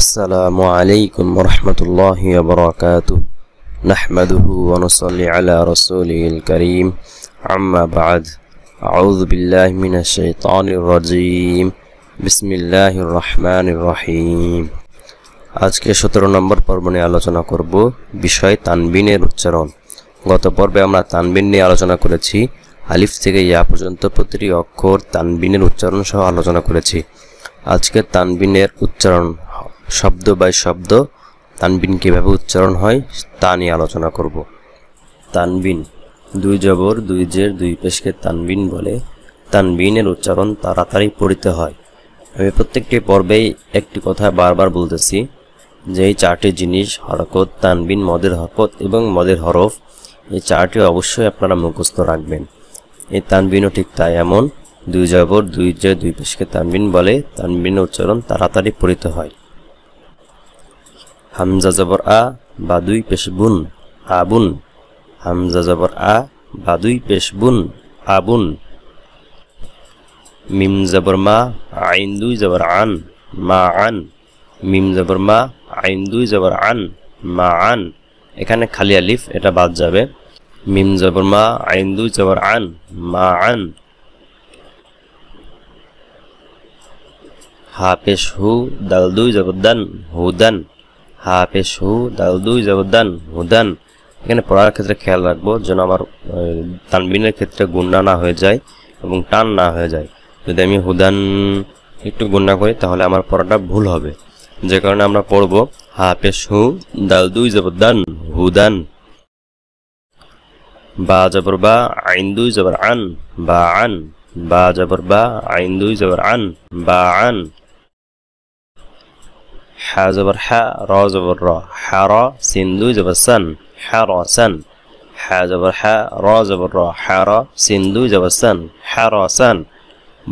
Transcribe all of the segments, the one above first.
আসসালামু আলাইকুম রহমতুল্লাহ বরকাত নাহমাদুহু ونصلي على رسوله الكريم عما بعد أعوذ بالله من الشيطان الرجيم بسم الله الرحمن الرحيم আজকে সতেরো নম্বর পর্ব নিয়ে আলোচনা করব বিষয় তানবিনের উচ্চারণ গত পর্বে আমরা তানবিন নিয়ে আলোচনা করেছি আলিফ থেকে ইয়া পর্যন্ত প্রতিটি অক্ষর তানবিনের উচ্চারণ সহ আলোচনা করেছি আজকে তানবিনের উচ্চারণ শব্দ বাই শব্দ তানবিন কীভাবে উচ্চারণ হয় তা নিয়ে আলোচনা করব তানবিন দুই জবর দুই জের দুই পেশকে তানবিন বলে তানবিনের উচ্চারণ তাড়াতাড়ি পড়িতে হয় আমি প্রত্যেকটি পর্বেই একটি কথা বারবার বলতেছি যে এই চারটি জিনিস হরকত তানবিন মদের হরকত এবং মদের হরফ এই চারটি অবশ্যই আপনারা মুখস্থ রাখবেন এই তানবিনও ঠিক তাই এমন দুই জবর দুই জয় দুই পেশকে তানবিন বলে তানবিনের উচ্চারণ তাড়াতাড়ি পড়িতে হয় হামজা জবর আ বা দুই পেশ আবুন হামজা জবর আ বা দুই পেশ আবুন মিম জবর মা আইন দুই জবর আন মা আন মিম জবর মা আইন দুই জবর আন মা আন এখানে খালি আলিফ এটা বাদ যাবে মিম জবর মা আইন দুই জবর আন মা আন হা পেশ হু দাল দুই জবর দান হু দান হাফেজ দুই জবদান হুদান এখানে পড়ার ক্ষেত্রে খেয়াল রাখবো যেন আমার তানবিনের ক্ষেত্রে গুন্ডা না হয়ে যায় এবং টান না হয়ে যায় যদি আমি হুদান একটু গুন্না করি তাহলে আমার পড়াটা ভুল হবে যে কারণে আমরা পড়ব হাফেজ হু দাল দুই জবদান হুদান বা জবর বা আইন দুই জবর আন বা আন বা জবর বা আইন দুই জবর আন বা আন হা জবর হা র জবর র হা র সিন জবর সান হা র জবর র জবর র হা র সিন জবর র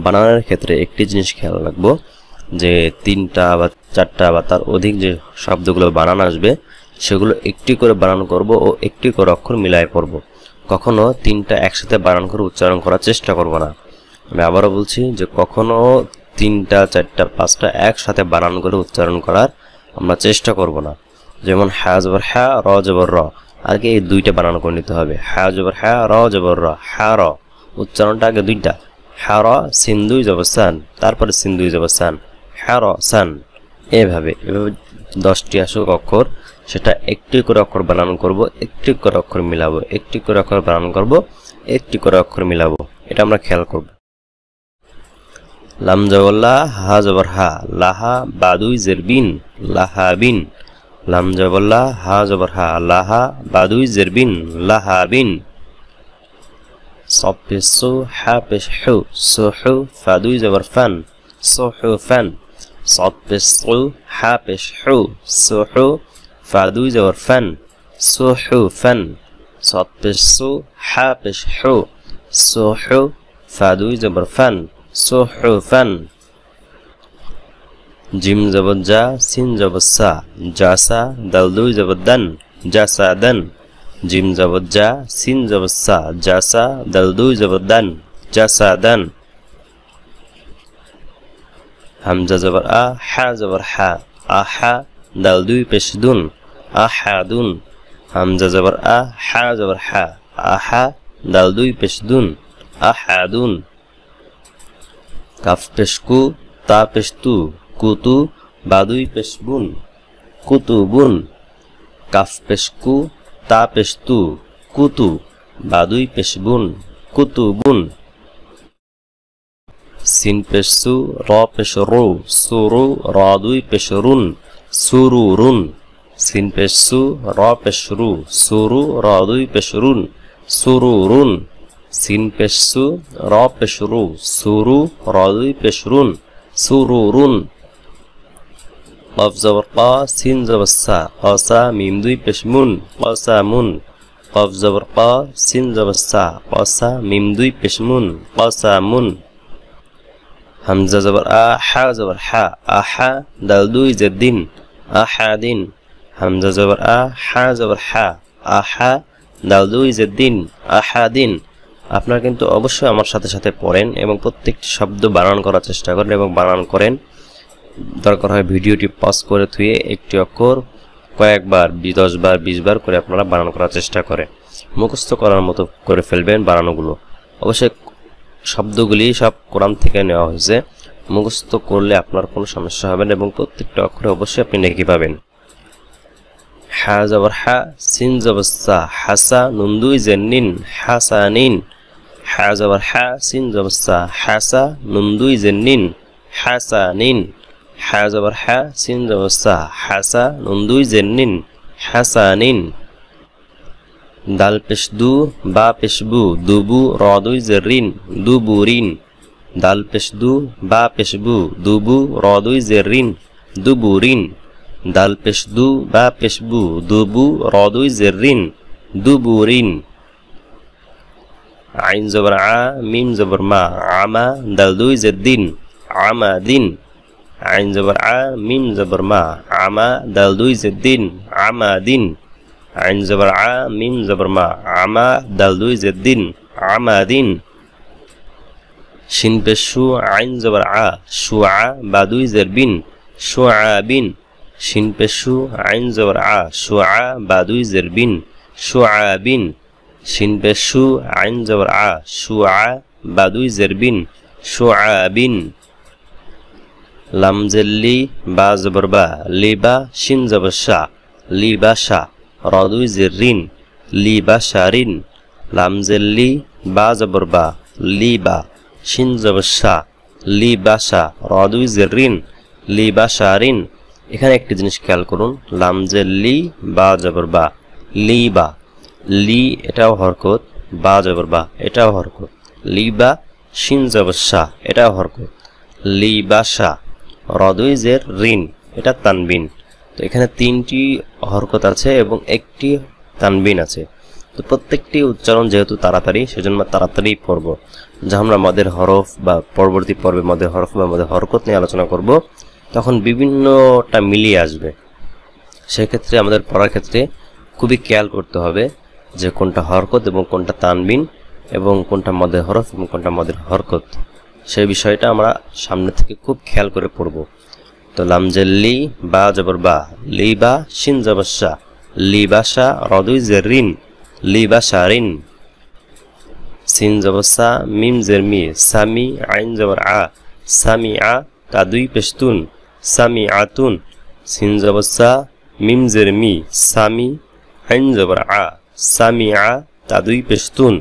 বানানের ক্ষেত্রে একটি জিনিস খেয়াল রাখবো যে তিনটা বা চারটা বা তার অধিক যে শব্দগুলো বানান আসবে সেগুলো একটি করে বানান করব ও একটি করে অক্ষর মিলায় পড়ব কখনো তিনটা একসাথে বানান করে উচ্চারণ করার চেষ্টা করব না আমি আবারও বলছি যে কখনো তিনটা চারটা পাঁচটা একসাথে বানান করে উচ্চারণ করার আমরা চেষ্টা করব না যেমন হ্যা জবর হ্যা র জবর র আগে এই দুইটা বানান করে নিতে হবে হ্যা জবর হ্যা র জবর র হ্যা র উচ্চারণটা আগে দুইটা হ্যা র সিন্ধুই সান তারপরে সিন্ধুই সান হ্যা র সান এভাবে এভাবে দশটি আসুক অক্ষর সেটা একটি করে অক্ষর বানান করব একটি করে অক্ষর মিলাবো একটি করে অক্ষর বানান করব একটি করে অক্ষর মিলাবো এটা আমরা খেয়াল করব লাম জবল্লা হা জবর হা লাহা বাদুই জেরবিন লাহাবিন লাম জবল্লা লাহা বাদুই জেরবিন লাহাবিন صب الصو حابش حو صحو فادوي زبر فن صحو فن صب الصو حابش حو صحو فادوي زبر فن صحو صب الصو حابش حو صحو فادوي زبر صحفن جیم زبد جا سین زبد سا جاسا دلدوی زبد دن جاسا دن جیم زبد جا سین زبد سا جاسا دلدوی زبد دن جاسا دن همزه زبر آ ح زبر ح آحا دلدوی پیش دون آحا دون همزه زبر آ ح زبر ح آحا دلدوی پیش دون آحا دون কাফ পেশকু তা পেশতু কুতু বাদুই পেশবুন কুতুবুন কাফ পেশকু তা পেশতু কুতু বাদুই পেশবুন কুতুবুন সিন পেশসু র পেশরু সুরু রাদুই পেশরুন সুরুরুন সিন পেশসু র পেশরু সুরু রাদুই পেশরুন সুরুরুন সিন পেশসু র পেশরু সুরু রই পেশরুন সুরুরুন কফ জবর ক সিন জবর সা কসা মিম দুই পেশমুন কসামুন কফ জবর ক সিন জবর সা কসা মিম দুই পেশমুন কসামুন হামজা জবর আ হা জবর হা আহা দাল দুই যে দিন আহা দিন হামজা জবর আ হা জবর হা আহা দাল দুই যে দিন আহা দিন আপনারা কিন্তু অবশ্যই আমার সাথে সাথে পড়েন এবং প্রত্যেকটি শব্দ বানান করার চেষ্টা করেন এবং বানান করেন দরকার হয় ভিডিওটি পজ করে থুয়ে একটি অক্ষর কয়েকবার দশ বার বিশ বার করে আপনারা বানান করার চেষ্টা করেন মুখস্থ করার মতো করে ফেলবেন বানানোগুলো অবশ্যই শব্দগুলি সব কোরআন থেকে নেওয়া হয়েছে মুখস্থ করলে আপনার কোনো সমস্যা হবে না এবং প্রত্যেকটা অক্ষরে অবশ্যই আপনি নেকি পাবেন হা জবর হা সিন জবর হাসা নুন্দুই জেন নিন হ্যা জবর হ্যা সিন জবর সা নন্দুই নুন দুই যে নিন হ্যাসা নিন হ্যা জবর হ্যা সিন জবর সা হ্যাসা নুন যে নিন হ্যাসা নিন দাল পেশ দু বা পেশ দুবু র দুই যে ঋণ দুবু ঋণ দাল পেশ দু বা পেশ দুবু র দুই যে ঋণ দুবু ঋণ দাল পেশ দু বা পেশ দুবু র দুই যে ঋণ দুবু ঋণ আইন জবর আ মিম জবর মা আমা দাল দুই জেদ দিন আমা দিন আইন জবর আ মিম জবর মা আমা দাল দুই জের দিন আমা দিন আইন জবর আ মিম জবর মা আমা দাল দুই জেদ দিন আমা দিন শিন সু আইন জবর আ সু আ বা দুই জের বিন সু আ বিন শিন সু আইন জবর আ সু আ বা দুই জের বিন সু আ বিন শিন সু আইন জবর আ সু আ বাদুই জেরবিন সু আবিন লামজেলি বা জবর বা বা শিন জবর লি বা শাহ রদুই লি বা শারিন রিন জেল্লি বা জবর বা বা শিন জবর লি বা শাহ রদুই জেরিন লিবা শারিন এখানে একটি জিনিস খেয়াল করুন লামজেল্লি বা জবর বা বা লি এটাও হরকত বা জবর বা এটাও হরকত লি বা শিন জবর শাহ এটাও হরকত লি বা শাহ রদুইজের ঋণ এটা তানবিন তো এখানে তিনটি হরকত আছে এবং একটি তানবিন আছে তো প্রত্যেকটি উচ্চারণ যেহেতু তাড়াতাড়ি সেজন্য তাড়াতাড়ি পড়ব যা আমরা মদের হরফ বা পরবর্তী পর্বে মদের হরফ বা মদের হরকত নিয়ে আলোচনা করব তখন বিভিন্নটা মিলিয়ে আসবে সেক্ষেত্রে আমাদের পড়ার ক্ষেত্রে খুবই খেয়াল করতে হবে যে কোনটা হরকত এবং কোনটা তানবিন এবং কোনটা মদের হরফ এবং কোনটা মদের হরকত সেই বিষয়টা আমরা সামনে থেকে খুব খেয়াল করে পড়ব তো লামজের লি বা জবর বা লি বা সিন জবসা লি বাসা রদুই জের রিন লি বাসা রিন সিন জবসা মিম জের মি সামি আইন জবর আ সামি আ কাদুই পেস্তুন সামি আতুন সিন জবসা মিম জের মি সামি আইন জবর আ সামিয়া তাদুই পেশতুন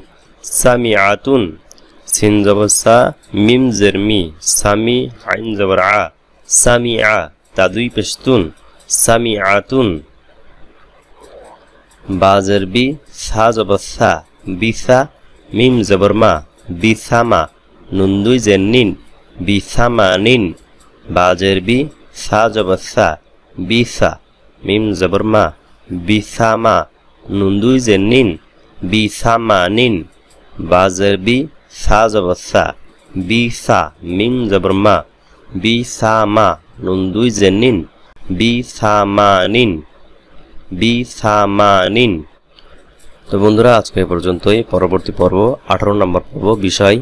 সামিয়াতুন সিন জবর সা মিম জের মি সামি আইন জবর আ আ তাদুই পেশতুন সামিয়াতুন বাজের বি সা জবর সা বিসা মিম জবর মা বিসামা নুন্দুই জের নিন বিসামা নিন বাজের বি সা জবর সা বিসা মিম জবর মা বিসামা নুন্দুই যে নিন বি সা মা নিন বা জের বি সা জব সা বি সা মিং জবর মা বি সা মা নুন্দুই যে নিন বি সা মা নিন বি সা মা নিন তো বন্ধুরা আজকে পর্যন্তই পরবর্তী পর্ব আঠারো নম্বর পর্ব বিষয়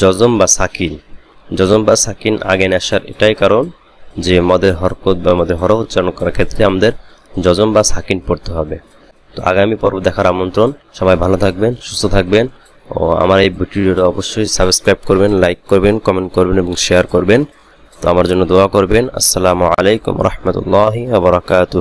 জজম বা সাকিল জজম বা সাকিন আগে নেশার এটাই কারণ যে মদের হরকত বা মদের হরক উচ্চারণ করার ক্ষেত্রে আমাদের যজম বা সাকিন পড়তে হবে তো আগামী পর্ব দেখার আমন্ত্রণ সবাই ভালো থাকবেন সুস্থ থাকবেন ও আমার এই ভিডিওটা অবশ্যই সাবস্ক্রাইব করবেন লাইক করবেন কমেন্ট করবেন এবং শেয়ার করবেন তো আমার জন্য দোয়া করবেন আসসালামু আলাইকুম রহমতুল্লাহ আবরাকাত